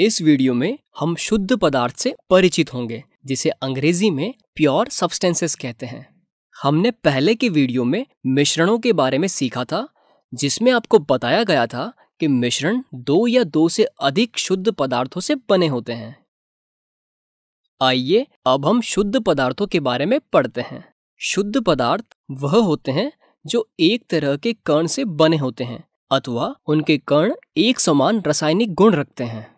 इस वीडियो में हम शुद्ध पदार्थ से परिचित होंगे जिसे अंग्रेजी में प्योर सब्सटेंसेस कहते हैं हमने पहले के वीडियो में मिश्रणों के बारे में सीखा था जिसमें आपको बताया गया था कि मिश्रण दो या दो से अधिक शुद्ध पदार्थों से बने होते हैं आइए अब हम शुद्ध पदार्थों के बारे में पढ़ते हैं शुद्ध पदार्थ वह होते हैं जो एक तरह के कण से बने होते हैं अथवा उनके कण एक समान रासायनिक गुण रखते हैं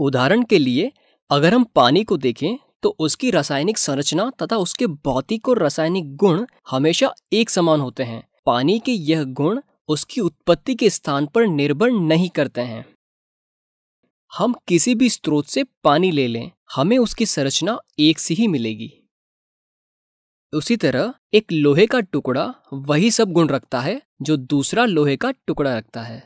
उदाहरण के लिए अगर हम पानी को देखें तो उसकी रासायनिक संरचना तथा उसके भौतिक और रासायनिक गुण हमेशा एक समान होते हैं पानी के यह गुण उसकी उत्पत्ति के स्थान पर निर्भर नहीं करते हैं हम किसी भी स्रोत से पानी ले लें हमें उसकी संरचना एक सी ही मिलेगी उसी तरह एक लोहे का टुकड़ा वही सब गुण रखता है जो दूसरा लोहे का टुकड़ा रखता है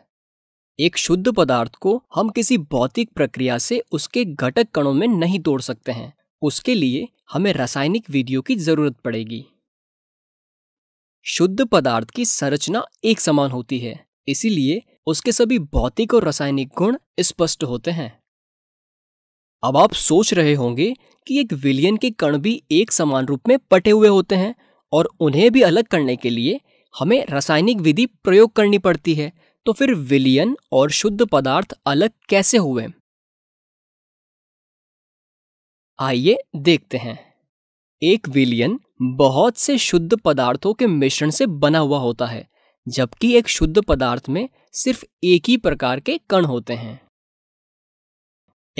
एक शुद्ध पदार्थ को हम किसी भौतिक प्रक्रिया से उसके घटक कणों में नहीं तोड़ सकते हैं उसके लिए हमें रासायनिक विधियों की जरूरत पड़ेगी शुद्ध पदार्थ की संरचना एक समान होती है इसीलिए उसके सभी भौतिक और रासायनिक गुण स्पष्ट होते हैं अब आप सोच रहे होंगे कि एक विलियन के कण भी एक समान रूप में पटे हुए होते हैं और उन्हें भी अलग करने के लिए हमें रासायनिक विधि प्रयोग करनी पड़ती है तो फिर विलियन और शुद्ध पदार्थ अलग कैसे हुए आइए देखते हैं एक विलियन बहुत से शुद्ध पदार्थों के मिश्रण से बना हुआ होता है जबकि एक शुद्ध पदार्थ में सिर्फ एक ही प्रकार के कण होते हैं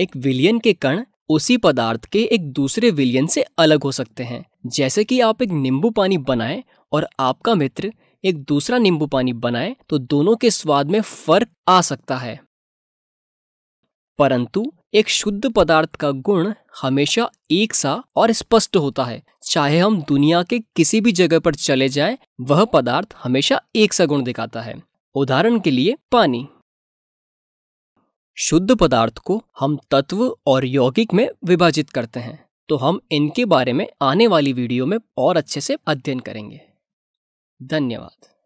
एक विलियन के कण उसी पदार्थ के एक दूसरे विलियन से अलग हो सकते हैं जैसे कि आप एक नींबू पानी बनाएं और आपका मित्र एक दूसरा नींबू पानी बनाएं तो दोनों के स्वाद में फर्क आ सकता है परंतु एक शुद्ध पदार्थ का गुण हमेशा एक सा और स्पष्ट होता है चाहे हम दुनिया के किसी भी जगह पर चले जाएं, वह पदार्थ हमेशा एक सा गुण दिखाता है उदाहरण के लिए पानी शुद्ध पदार्थ को हम तत्व और यौगिक में विभाजित करते हैं तो हम इनके बारे में आने वाली वीडियो में और अच्छे से अध्ययन करेंगे धन्यवाद